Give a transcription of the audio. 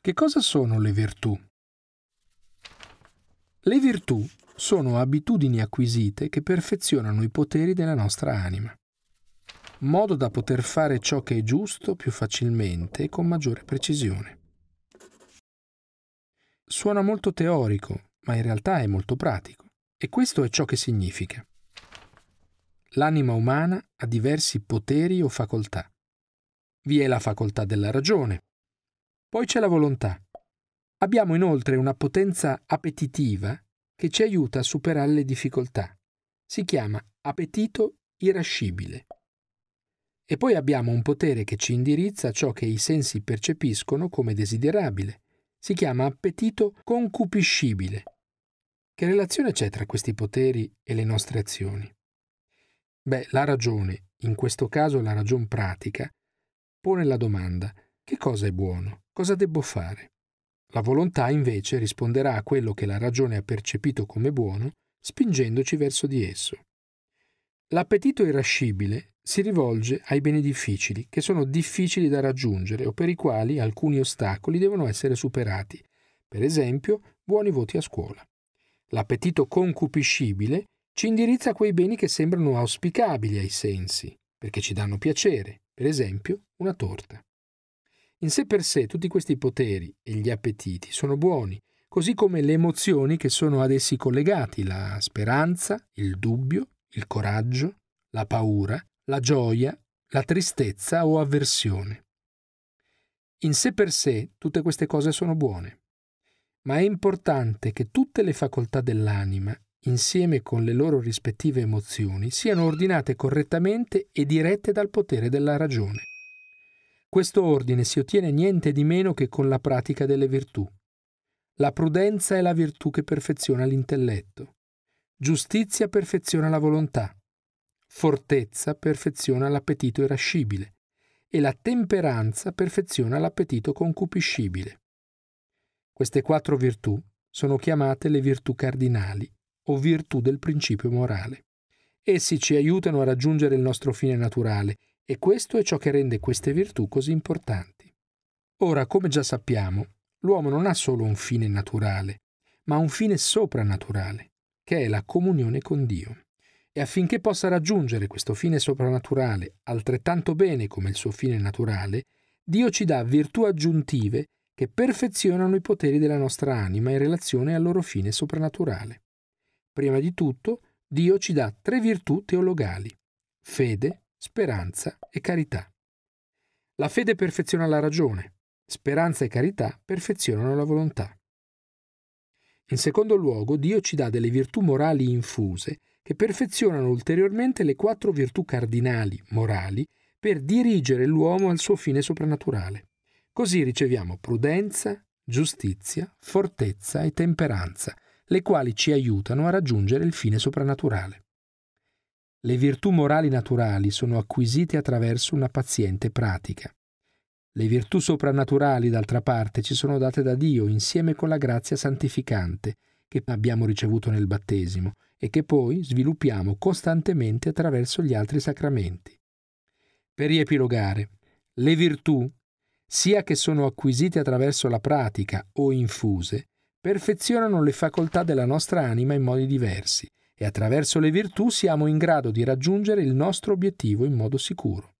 Che cosa sono le virtù? Le virtù sono abitudini acquisite che perfezionano i poteri della nostra anima, modo da poter fare ciò che è giusto più facilmente e con maggiore precisione. Suona molto teorico, ma in realtà è molto pratico. E questo è ciò che significa. L'anima umana ha diversi poteri o facoltà. Vi è la facoltà della ragione. Poi c'è la volontà. Abbiamo inoltre una potenza appetitiva che ci aiuta a superare le difficoltà. Si chiama appetito irascibile. E poi abbiamo un potere che ci indirizza a ciò che i sensi percepiscono come desiderabile. Si chiama appetito concupiscibile. Che relazione c'è tra questi poteri e le nostre azioni? Beh, la ragione, in questo caso la ragion pratica, pone la domanda che cosa è buono? Cosa debbo fare? La volontà invece risponderà a quello che la ragione ha percepito come buono, spingendoci verso di esso. L'appetito irascibile si rivolge ai beni difficili, che sono difficili da raggiungere o per i quali alcuni ostacoli devono essere superati, per esempio buoni voti a scuola l'appetito concupiscibile ci indirizza a quei beni che sembrano auspicabili ai sensi, perché ci danno piacere, per esempio una torta. In sé per sé tutti questi poteri e gli appetiti sono buoni, così come le emozioni che sono ad essi collegati, la speranza, il dubbio, il coraggio, la paura, la gioia, la tristezza o avversione. In sé per sé tutte queste cose sono buone ma è importante che tutte le facoltà dell'anima, insieme con le loro rispettive emozioni, siano ordinate correttamente e dirette dal potere della ragione. Questo ordine si ottiene niente di meno che con la pratica delle virtù. La prudenza è la virtù che perfeziona l'intelletto. Giustizia perfeziona la volontà. Fortezza perfeziona l'appetito irascibile. E la temperanza perfeziona l'appetito concupiscibile. Queste quattro virtù sono chiamate le virtù cardinali o virtù del principio morale. Essi ci aiutano a raggiungere il nostro fine naturale e questo è ciò che rende queste virtù così importanti. Ora, come già sappiamo, l'uomo non ha solo un fine naturale, ma un fine soprannaturale, che è la comunione con Dio. E affinché possa raggiungere questo fine soprannaturale altrettanto bene come il suo fine naturale, Dio ci dà virtù aggiuntive che perfezionano i poteri della nostra anima in relazione al loro fine soprannaturale. Prima di tutto, Dio ci dà tre virtù teologali, fede, speranza e carità. La fede perfeziona la ragione, speranza e carità perfezionano la volontà. In secondo luogo, Dio ci dà delle virtù morali infuse che perfezionano ulteriormente le quattro virtù cardinali morali per dirigere l'uomo al suo fine soprannaturale. Così riceviamo prudenza, giustizia, fortezza e temperanza, le quali ci aiutano a raggiungere il fine soprannaturale. Le virtù morali naturali sono acquisite attraverso una paziente pratica. Le virtù soprannaturali, d'altra parte, ci sono date da Dio insieme con la grazia santificante che abbiamo ricevuto nel battesimo e che poi sviluppiamo costantemente attraverso gli altri sacramenti. Per riepilogare, le virtù sia che sono acquisite attraverso la pratica o infuse, perfezionano le facoltà della nostra anima in modi diversi e attraverso le virtù siamo in grado di raggiungere il nostro obiettivo in modo sicuro.